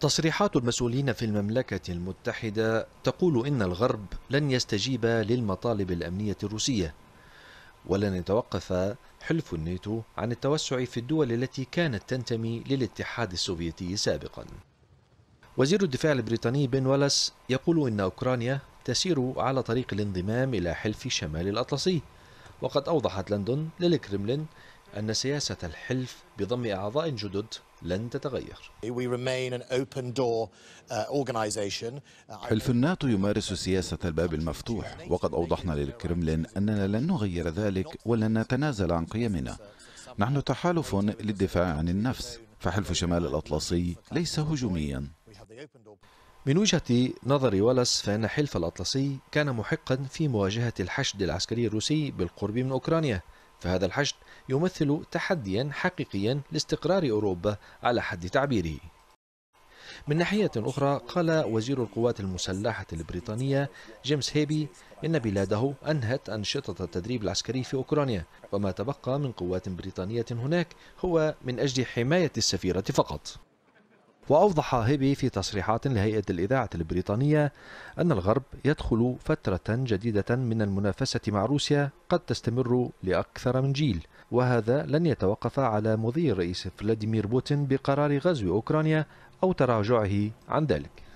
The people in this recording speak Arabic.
تصريحات المسؤولين في المملكة المتحدة تقول إن الغرب لن يستجيب للمطالب الأمنية الروسية ولن يتوقف حلف الناتو عن التوسع في الدول التي كانت تنتمي للاتحاد السوفيتي سابقا وزير الدفاع البريطاني بن ولس يقول إن أوكرانيا تسير على طريق الانضمام إلى حلف شمال الأطلسي وقد أوضحت لندن للكرملين أن سياسة الحلف بضم أعضاء جدد لن تتغير uh, uh, حلف الناتو يمارس سياسة الباب المفتوح وقد أوضحنا للكرملين أننا لن نغير ذلك ولن نتنازل عن قيمنا نحن تحالف للدفاع عن النفس فحلف شمال الأطلسي ليس هجوميا من وجهة نظر ولس فإن حلف الأطلسي كان محقا في مواجهة الحشد العسكري الروسي بالقرب من أوكرانيا فهذا الحشد يمثل تحديا حقيقيا لاستقرار أوروبا على حد تعبيره من ناحية أخرى قال وزير القوات المسلحة البريطانية جيمس هيبي إن بلاده أنهت أنشطة التدريب العسكري في أوكرانيا وما تبقى من قوات بريطانية هناك هو من أجل حماية السفيرة فقط وأوضح هيبي في تصريحات لهيئة الإذاعة البريطانية أن الغرب يدخل فترة جديدة من المنافسة مع روسيا قد تستمر لأكثر من جيل وهذا لن يتوقف على مضي الرئيس فلاديمير بوتين بقرار غزو أوكرانيا أو تراجعه عن ذلك